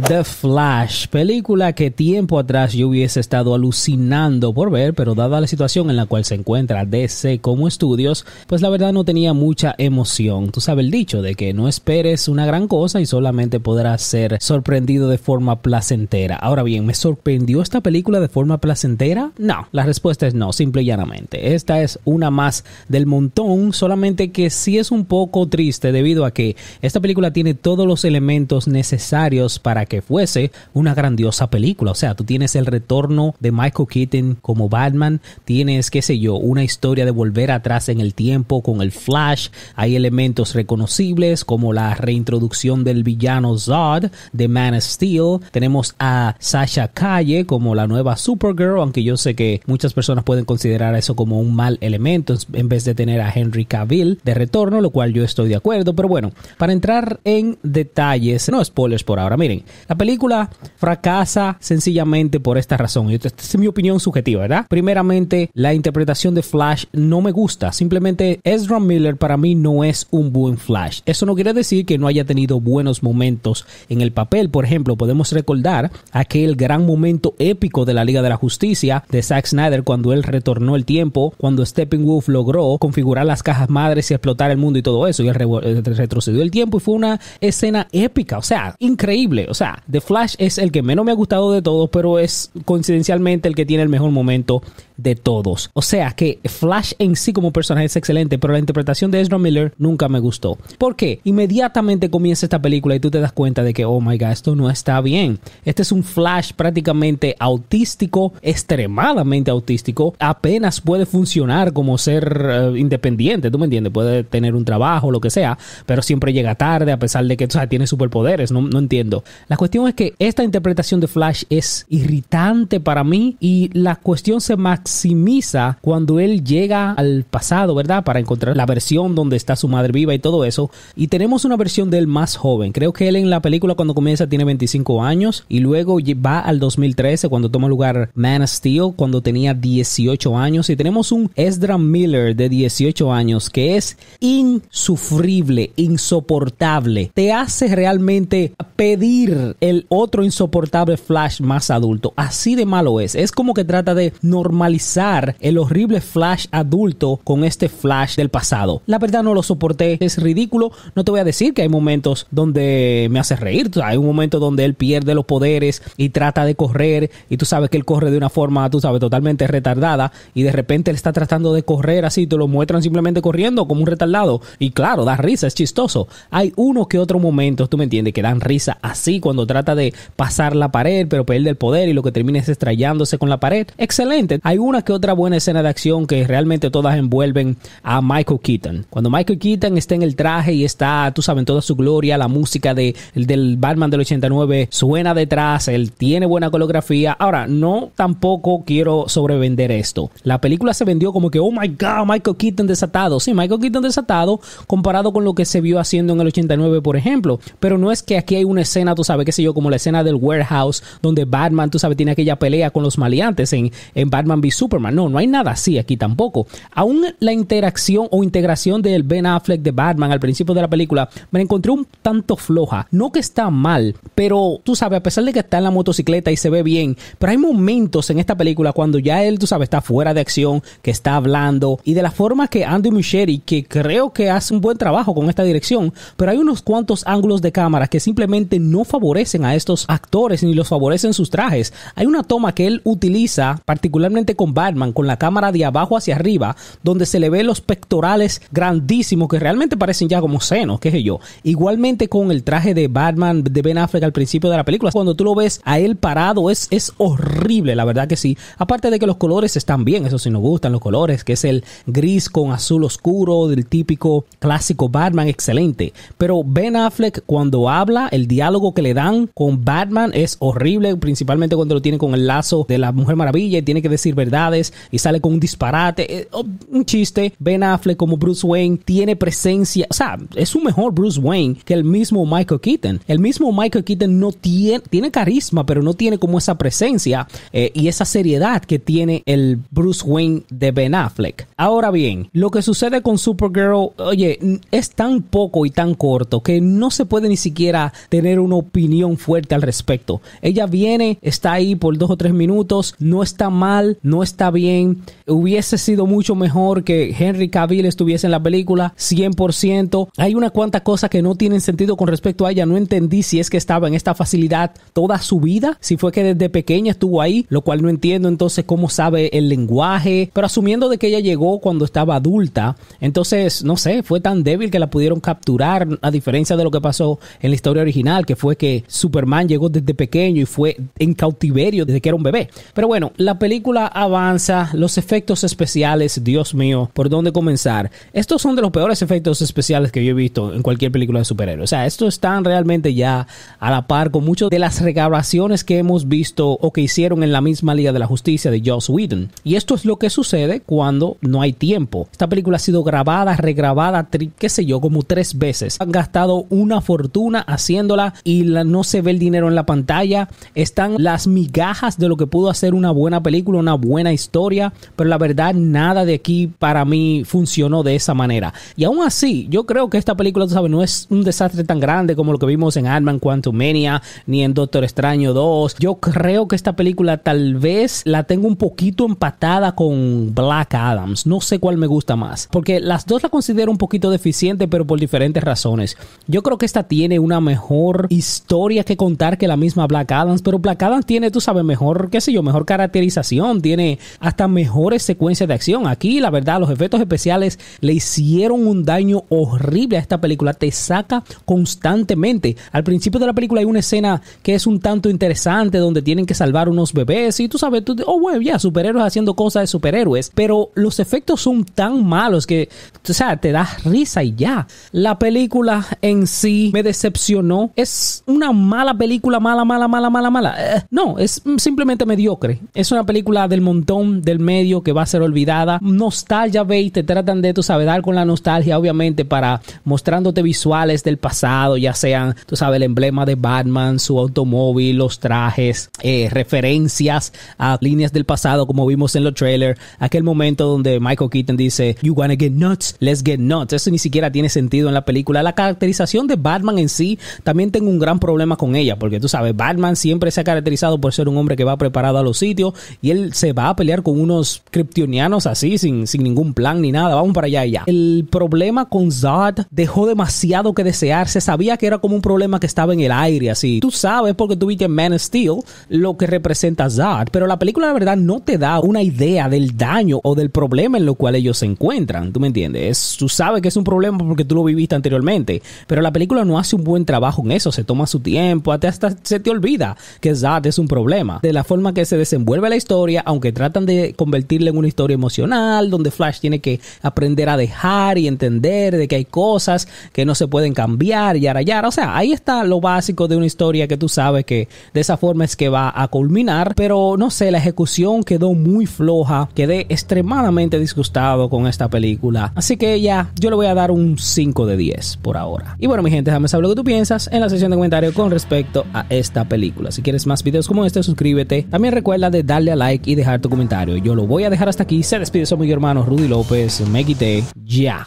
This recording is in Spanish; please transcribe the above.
The Flash, película que tiempo atrás yo hubiese estado alucinando por ver, pero dada la situación en la cual se encuentra DC como estudios, pues la verdad no tenía mucha emoción. Tú sabes el dicho de que no esperes una gran cosa y solamente podrás ser sorprendido de forma placentera. Ahora bien, ¿me sorprendió esta película de forma placentera? No, la respuesta es no, simple y llanamente. Esta es una más del montón, solamente que sí es un poco triste debido a que esta película tiene todos los elementos necesarios para que fuese una grandiosa película. O sea, tú tienes el retorno de Michael Keaton como Batman, tienes, qué sé yo, una historia de volver atrás en el tiempo con el Flash, hay elementos reconocibles como la reintroducción del villano Zod de Man of Steel, tenemos a Sasha Calle como la nueva Supergirl, aunque yo sé que muchas personas pueden considerar eso como un mal elemento en vez de tener a Henry Cavill de retorno, lo cual yo estoy de acuerdo, pero bueno, para entrar en detalles, no spoilers por ahora, miren, la película fracasa sencillamente por esta razón. Esta es mi opinión subjetiva, ¿verdad? Primeramente, la interpretación de Flash no me gusta. Simplemente Ezra Miller para mí no es un buen Flash. Eso no quiere decir que no haya tenido buenos momentos en el papel. Por ejemplo, podemos recordar aquel gran momento épico de la Liga de la Justicia de Zack Snyder cuando él retornó el tiempo, cuando Steppenwolf logró configurar las cajas madres y explotar el mundo y todo eso. Y él eh, retrocedió el tiempo y fue una escena épica, o sea, increíble. O sea, sea, The Flash es el que menos me ha gustado de todos, pero es coincidencialmente el que tiene el mejor momento de todos. O sea que Flash en sí como personaje es excelente, pero la interpretación de Ezra Miller nunca me gustó. ¿Por qué? Inmediatamente comienza esta película y tú te das cuenta de que, oh my god, esto no está bien. Este es un Flash prácticamente autístico, extremadamente autístico. Apenas puede funcionar como ser eh, independiente, ¿tú me entiendes? Puede tener un trabajo, lo que sea, pero siempre llega tarde a pesar de que tiene superpoderes. no entiendo. La cuestión es que esta interpretación de Flash es irritante para mí y la cuestión se maximiza cuando él llega al pasado, ¿verdad? Para encontrar la versión donde está su madre viva y todo eso. Y tenemos una versión de él más joven. Creo que él en la película cuando comienza tiene 25 años y luego va al 2013 cuando toma lugar Man of Steel cuando tenía 18 años y tenemos un Ezra Miller de 18 años que es insufrible, insoportable. Te hace realmente pedir el otro insoportable Flash más adulto. Así de malo es. Es como que trata de normalizar el horrible Flash adulto con este Flash del pasado. La verdad no lo soporté, es ridículo. No te voy a decir que hay momentos donde me hace reír. hay un momento donde él pierde los poderes y trata de correr y tú sabes que él corre de una forma, tú sabes, totalmente retardada y de repente él está tratando de correr así, te lo muestran simplemente corriendo como un retardado. Y claro, da risa, es chistoso. Hay uno que otro momento, tú me entiendes, que dan risa así cuando trata de pasar la pared, pero pierde del poder y lo que termina es estrellándose con la pared. Excelente. Hay una que otra buena escena de acción que realmente todas envuelven a Michael Keaton. Cuando Michael Keaton está en el traje y está, tú sabes, toda su gloria, la música del Batman del 89 suena detrás, él tiene buena coreografía. Ahora, no tampoco quiero sobrevender esto. La película se vendió como que, oh my god, Michael Keaton desatado. Sí, Michael Keaton desatado comparado con lo que se vio haciendo en el 89, por ejemplo. Pero no es que aquí hay una escena, tú sabes, qué sé yo, como la escena del warehouse donde Batman, tú sabes, tiene aquella pelea con los maleantes en, en Batman v Superman. No, no hay nada así aquí tampoco. Aún la interacción o integración del Ben Affleck de Batman al principio de la película me la encontré un tanto floja. No que está mal, pero tú sabes, a pesar de que está en la motocicleta y se ve bien, pero hay momentos en esta película cuando ya él, tú sabes, está fuera de acción, que está hablando y de la forma que Andy Muschietti, que creo que hace un buen trabajo con esta dirección, pero hay unos cuantos ángulos de cámara que simplemente no favorecen a estos actores ni los favorecen sus trajes. Hay una toma que él utiliza, particularmente con Batman, con la cámara de abajo hacia arriba, donde se le ve los pectorales grandísimos que realmente parecen ya como senos, qué sé yo. Igualmente con el traje de Batman de Ben Affleck al principio de la película, cuando tú lo ves a él parado, es, es horrible, la verdad que sí. Aparte de que los colores están bien, eso sí nos gustan los colores, que es el gris con azul oscuro del típico clásico Batman, excelente. Pero Ben Affleck cuando habla, el diálogo que le dan con Batman es horrible, principalmente cuando lo tiene con el lazo de la Mujer Maravilla y tiene que decir verdades y sale con un disparate, eh, oh, un chiste. Ben Affleck como Bruce Wayne tiene presencia, o sea, es un mejor Bruce Wayne que el mismo Michael Keaton. El mismo Michael Keaton no tiene, tiene carisma, pero no tiene como esa presencia eh, y esa seriedad que tiene el Bruce Wayne de Ben Affleck. Ahora bien, lo que sucede con Supergirl, oye, es tan poco y tan corto que no se puede ni siquiera tener una opinión opinión fuerte al respecto. Ella viene, está ahí por dos o tres minutos, no está mal, no está bien. Hubiese sido mucho mejor que Henry Cavill estuviese en la película, 100%. Hay una cuanta cosa que no tienen sentido con respecto a ella. No entendí si es que estaba en esta facilidad toda su vida, si fue que desde pequeña estuvo ahí, lo cual no entiendo entonces cómo sabe el lenguaje, pero asumiendo de que ella llegó cuando estaba adulta, entonces no sé, fue tan débil que la pudieron capturar, a diferencia de lo que pasó en la historia original, que fue que Superman llegó desde pequeño y fue en cautiverio desde que era un bebé. Pero bueno, la película avanza, los efectos especiales, Dios mío, ¿por dónde comenzar? Estos son de los peores efectos especiales que yo he visto en cualquier película de superhéroes. O sea, estos están realmente ya a la par con muchas de las regrabaciones que hemos visto o que hicieron en la misma Liga de la Justicia de Joss Whedon. Y esto es lo que sucede cuando no hay tiempo. Esta película ha sido grabada, regrabada, qué sé yo, como tres veces. Han gastado una fortuna haciéndola y la no se ve el dinero en la pantalla, están las migajas de lo que pudo hacer una buena película, una buena historia, pero la verdad nada de aquí para mí funcionó de esa manera. Y aún así, yo creo que esta película, tú sabes, no es un desastre tan grande como lo que vimos en Ant-Man Quantumania ni en Doctor Extraño 2. Yo creo que esta película tal vez la tengo un poquito empatada con Black Adams. No sé cuál me gusta más, porque las dos la considero un poquito deficiente, pero por diferentes razones. Yo creo que esta tiene una mejor historia que contar que la misma Black Adams, pero Black Adams tiene, tú sabes, mejor, qué sé yo, mejor caracterización, tiene hasta mejores secuencias de acción. Aquí, la verdad, los efectos especiales le hicieron un daño horrible a esta película, te saca constantemente. Al principio de la película hay una escena que es un tanto interesante donde tienen que salvar unos bebés y tú sabes, tú, oh, bueno, ya, superhéroes haciendo cosas de superhéroes, pero los efectos son tan malos que, o sea, te das risa y ya. La película en sí me decepcionó. Es una una mala película, mala, mala, mala, mala, mala. Eh, no, es mm, simplemente mediocre. Es una película del montón, del medio, que va a ser olvidada. Nostalgia veis te tratan de, tú sabes, dar con la nostalgia, obviamente, para mostrándote visuales del pasado, ya sean, tú sabes, el emblema de Batman, su automóvil, los trajes, eh, referencias a líneas del pasado, como vimos en los trailers. Aquel momento donde Michael Keaton dice, You wanna get nuts, let's get nuts. Eso ni siquiera tiene sentido en la película. La caracterización de Batman en sí también tengo un gran problema problema con ella, porque tú sabes, Batman siempre se ha caracterizado por ser un hombre que va preparado a los sitios y él se va a pelear con unos kryptonianos así, sin, sin ningún plan ni nada. Vamos para allá, y allá El problema con Zod dejó demasiado que desear. Se sabía que era como un problema que estaba en el aire, así. Tú sabes, porque tú tuviste Man of Steel, lo que representa Zod, pero la película, la verdad, no te da una idea del daño o del problema en lo cual ellos se encuentran. ¿Tú me entiendes? tú sabes que es un problema porque tú lo viviste anteriormente, pero la película no hace un buen trabajo en eso. Se toma su tiempo, hasta, se te olvida que Zad es un problema. De la forma que se desenvuelve la historia, aunque tratan de convertirla en una historia emocional, donde Flash tiene que aprender a dejar y entender de que hay cosas que no se pueden cambiar, y arallar, O sea, ahí está lo básico de una historia que tú sabes que de esa forma es que va a culminar, pero no sé, la ejecución quedó muy floja, quedé extremadamente disgustado con esta película. Así que ya, yo le voy a dar un 5 de 10 por ahora. Y bueno, mi gente, déjame saber lo que tú piensas en la sección de comentarios con respecto a esta película. Si quieres más videos como este, suscríbete. También recuerda de darle a like y dejar tu comentario. Yo lo voy a dejar hasta aquí. Se despide su mi hermano Rudy López. Me quité. Ya.